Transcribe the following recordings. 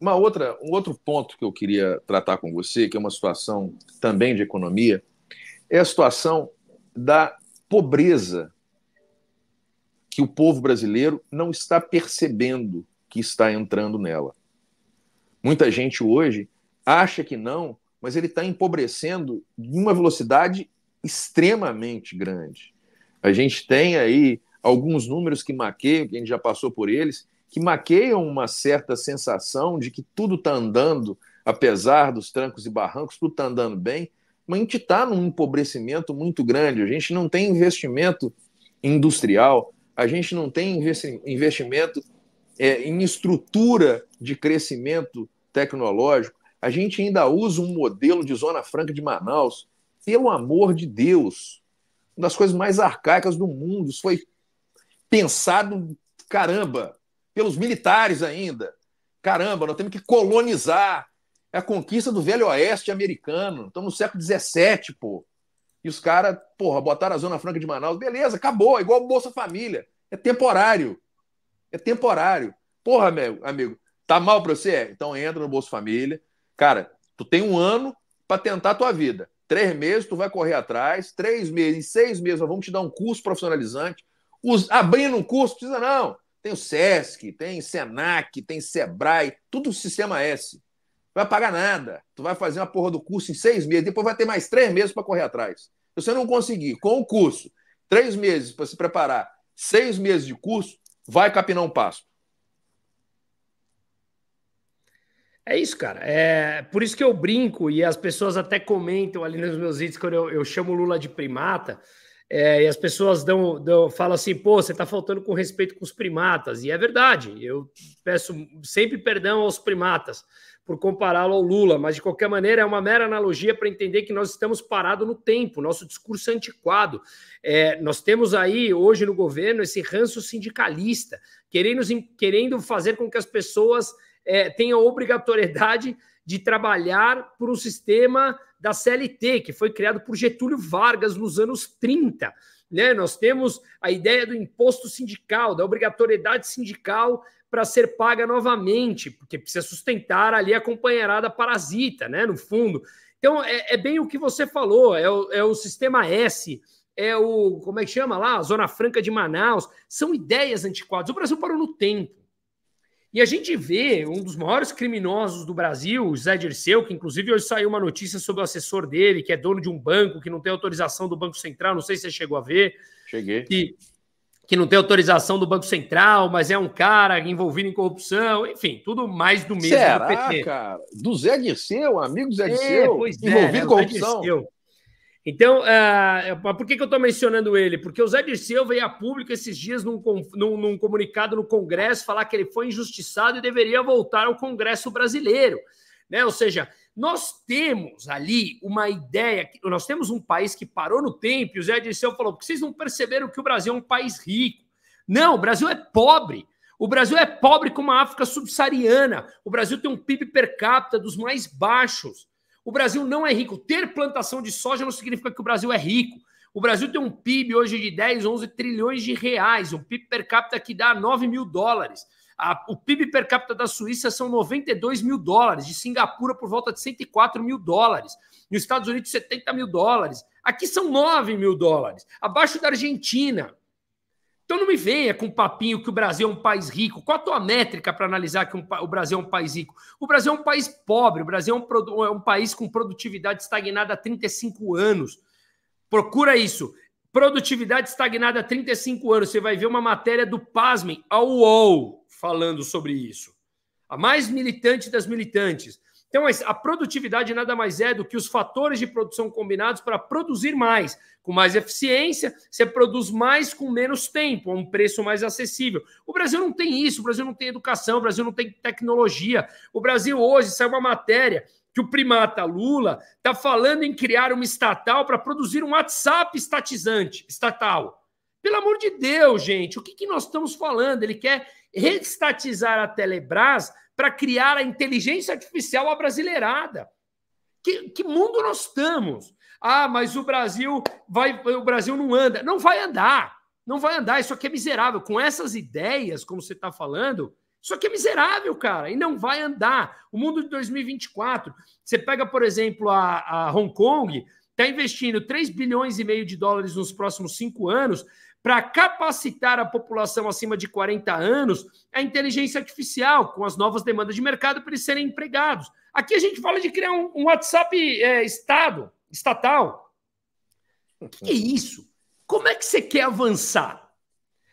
Uma outra, um outro ponto que eu queria tratar com você, que é uma situação também de economia, é a situação da pobreza que o povo brasileiro não está percebendo que está entrando nela. Muita gente hoje acha que não, mas ele está empobrecendo de uma velocidade extremamente grande. A gente tem aí alguns números que maqueiam, que a gente já passou por eles, que maqueiam uma certa sensação de que tudo está andando, apesar dos trancos e barrancos, tudo está andando bem, mas a gente está num empobrecimento muito grande, a gente não tem investimento industrial, a gente não tem investimento é, em estrutura de crescimento tecnológico, a gente ainda usa um modelo de Zona Franca de Manaus, pelo amor de Deus, uma das coisas mais arcaicas do mundo, isso foi pensado, caramba, pelos militares ainda. Caramba, nós temos que colonizar. É a conquista do Velho Oeste americano. Estamos no século XVII, pô. E os caras, porra, botaram a Zona Franca de Manaus. Beleza, acabou, é igual o Bolsa Família. É temporário. É temporário. Porra, meu amigo, tá mal pra você? É, então entra no Bolsa Família. Cara, tu tem um ano para tentar a tua vida. Três meses, tu vai correr atrás. Três meses, em seis meses, nós vamos te dar um curso profissionalizante. Os, abrindo um curso, precisa não. Tem o SESC, tem SENAC, tem SEBRAE, tudo sistema S. vai pagar nada. Tu vai fazer uma porra do curso em seis meses, depois vai ter mais três meses para correr atrás. Se você não conseguir, com o curso, três meses para se preparar, seis meses de curso, vai capinar um passo. É isso, cara. É por isso que eu brinco e as pessoas até comentam ali nos meus vídeos quando eu, eu chamo o Lula de primata. É, e as pessoas dão, dão, falam assim, pô, você está faltando com respeito com os primatas. E é verdade, eu peço sempre perdão aos primatas por compará-lo ao Lula, mas de qualquer maneira é uma mera analogia para entender que nós estamos parados no tempo, nosso discurso é antiquado. É, nós temos aí hoje no governo esse ranço sindicalista, querendo, querendo fazer com que as pessoas é, tenham obrigatoriedade de trabalhar por um sistema da CLT, que foi criado por Getúlio Vargas nos anos 30. Né? Nós temos a ideia do imposto sindical, da obrigatoriedade sindical para ser paga novamente, porque precisa sustentar ali a companheirada parasita, né? No fundo. Então, é, é bem o que você falou, é o, é o sistema S, é o, como é que chama lá? A Zona Franca de Manaus. São ideias antiquadas. O Brasil parou no tempo. E a gente vê um dos maiores criminosos do Brasil, o Zé Dirceu, que inclusive hoje saiu uma notícia sobre o assessor dele, que é dono de um banco, que não tem autorização do Banco Central, não sei se você chegou a ver. Cheguei. Que, que não tem autorização do Banco Central, mas é um cara envolvido em corrupção, enfim, tudo mais do mesmo Será, do PT. cara? Do Zé Dirceu, amigo Zé é, Dirceu, é, envolvido em né, corrupção. Então, uh, por que, que eu estou mencionando ele? Porque o Zé Dirceu veio a público esses dias num, num, num, comunicado no Congresso falar que ele foi injustiçado e deveria voltar ao Congresso brasileiro. Né? Ou seja, nós temos ali uma ideia, nós temos um país que parou no tempo e o Zé Dirceu falou: vocês não perceberam que o Brasil é um país rico. Não, o Brasil é pobre. O Brasil é pobre como a África subsaariana. O Brasil tem um PIB per capita dos mais baixos. O Brasil não é rico. Ter plantação de soja não significa que o Brasil é rico. O Brasil tem um PIB hoje de 10, 11 trilhões de reais, um PIB per capita que dá 9 mil dólares. A, o PIB per capita da Suíça são 92 mil dólares, de Singapura por volta de 104 mil dólares, nos Estados Unidos 70 mil dólares. Aqui são 9 mil dólares, abaixo da Argentina me venha com papinho que o Brasil é um país rico. Qual a tua métrica para analisar que um, o Brasil é um país rico? O Brasil é um país pobre, o Brasil é um, é um país com produtividade estagnada há 35 anos. Procura isso. Produtividade estagnada há 35 anos. Você vai ver uma matéria do Pasmem, ao UOL, falando sobre isso. A mais militante das militantes. Então, a produtividade nada mais é do que os fatores de produção combinados para produzir mais. Com mais eficiência, você produz mais com menos tempo, a um preço mais acessível. O Brasil não tem isso, o Brasil não tem educação, o Brasil não tem tecnologia. O Brasil hoje sai uma matéria que o primata Lula está falando em criar uma estatal para produzir um WhatsApp estatizante, estatal. Pelo amor de Deus, gente, o que, que nós estamos falando? Ele quer reestatizar a Telebrás para criar a inteligência artificial abrasileirada. Que, que mundo nós estamos? Ah, mas o Brasil vai, o Brasil não anda. Não vai andar. Não vai andar. Isso aqui é miserável. Com essas ideias, como você está falando, isso aqui é miserável, cara, e não vai andar. O mundo de 2024, você pega, por exemplo, a, a Hong Kong, está investindo 3 bilhões e meio de dólares nos próximos cinco anos para capacitar a população acima de 40 anos a inteligência artificial, com as novas demandas de mercado para eles serem empregados. Aqui a gente fala de criar um, um WhatsApp é, Estado, estatal. O que é isso? Como é que você quer avançar?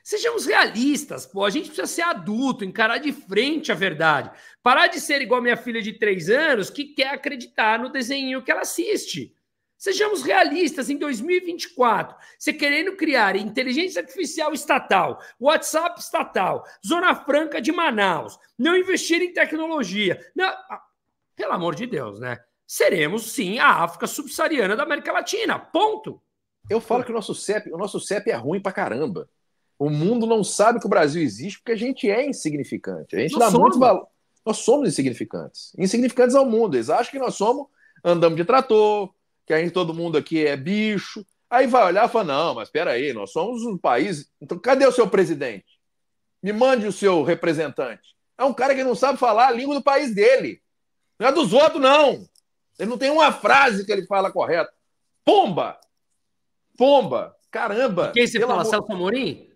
Sejamos realistas, pô. A gente precisa ser adulto, encarar de frente a verdade. Parar de ser igual minha filha de três anos que quer acreditar no desenho que ela assiste. Sejamos realistas, em 2024, você querendo criar inteligência artificial estatal, WhatsApp estatal, Zona Franca de Manaus, não investir em tecnologia. Não, ah, pelo amor de Deus, né? Seremos sim a África subsaariana da América Latina. Ponto. Eu falo que o nosso CEP, o nosso CEP é ruim pra caramba. O mundo não sabe que o Brasil existe porque a gente é insignificante. A gente nós dá somos. muito valor. Nós somos insignificantes. Insignificantes ao mundo. Eles acham que nós somos, andamos de trator, que aí todo mundo aqui é bicho. Aí vai olhar e fala: não, mas espera aí, nós somos um país. Então, cadê o seu presidente? Me mande o seu representante. É um cara que não sabe falar a língua do país dele. Não é dos outros, não. Ele não tem uma frase que ele fala correta. Pomba! Pomba! Caramba! E quem você fala? Amor... Celso Amorim?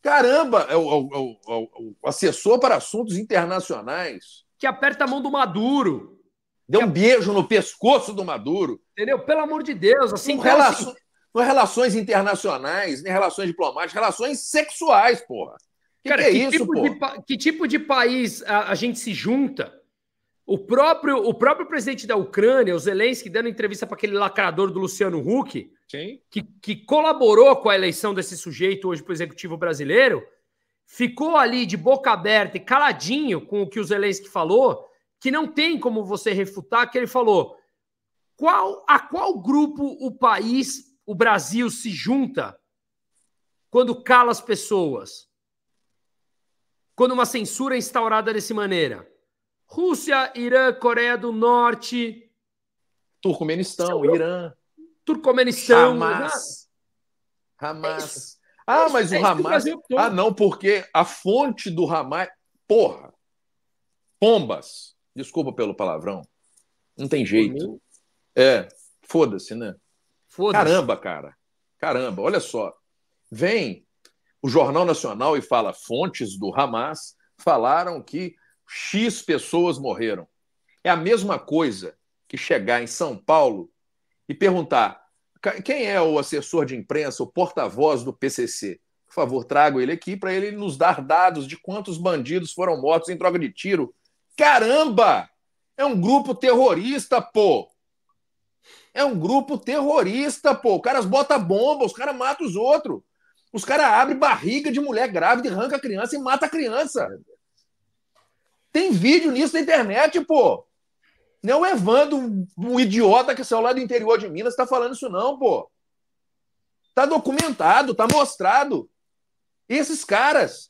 Caramba! É o, é o, é o, é o assessor para assuntos internacionais. Que aperta a mão do Maduro. Deu um beijo no pescoço do Maduro. Entendeu? Pelo amor de Deus, assim. Com então, assim, relaço... assim... Não é relações internacionais, nem né, relações diplomáticas, relações sexuais, porra. Que Cara, que é isso, tipo Pa... que tipo de país a, a gente se junta? O próprio, o próprio presidente da Ucrânia, o Zelensky, dando entrevista para aquele lacrador do Luciano Huck, Sim. Que, que colaborou com a eleição desse sujeito hoje para o executivo brasileiro, ficou ali de boca aberta e caladinho com o que o Zelensky falou que não tem como você refutar, que ele falou: qual a qual grupo o país, o Brasil se junta quando cala as pessoas? Quando uma censura é instaurada dessa maneira? Rússia, Irã, Coreia do Norte, Turcomenistão, é Irã, Turcomenistão, Hamas. Hamas. É ah, é mas é o Hamas. ah, não, porque a fonte do Hamas, porra. Pombas. Desculpa pelo palavrão. Não tem jeito. É, foda-se, né? Foda Caramba, cara. Caramba, olha só. Vem o Jornal Nacional e fala: fontes do Hamas falaram que X pessoas morreram. É a mesma coisa que chegar em São Paulo e perguntar: quem é o assessor de imprensa, o porta-voz do PCC? Por favor, trago ele aqui para ele nos dar dados de quantos bandidos foram mortos em troca de tiro Caramba! É um grupo terrorista, pô! É um grupo terrorista, pô! Os caras botam bomba, os caras matam os outros. Os caras abrem barriga de mulher grávida, arranca a criança e mata a criança. Tem vídeo nisso na internet, pô! Não é o Evandro, um idiota que saiu lá do interior de Minas, tá falando isso, não, pô. Tá documentado, tá mostrado. Esses caras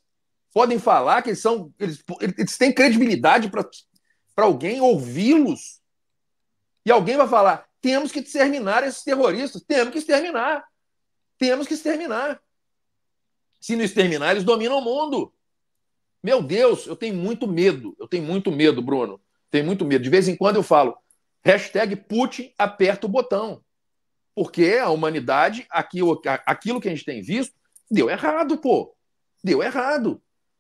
podem falar que eles são. Eles, eles têm credibilidade para alguém ouvi-los. E alguém vai falar: temos que exterminar esses terroristas, temos que exterminar. Temos que exterminar. Se não exterminar, eles dominam o mundo. Meu Deus, eu tenho muito medo. Eu tenho muito medo, Bruno. Tenho muito medo. De vez em quando eu falo, hashtag Putin aperta o botão. Porque a humanidade, aquilo, aquilo que a gente tem visto, deu errado, pô. Deu errado.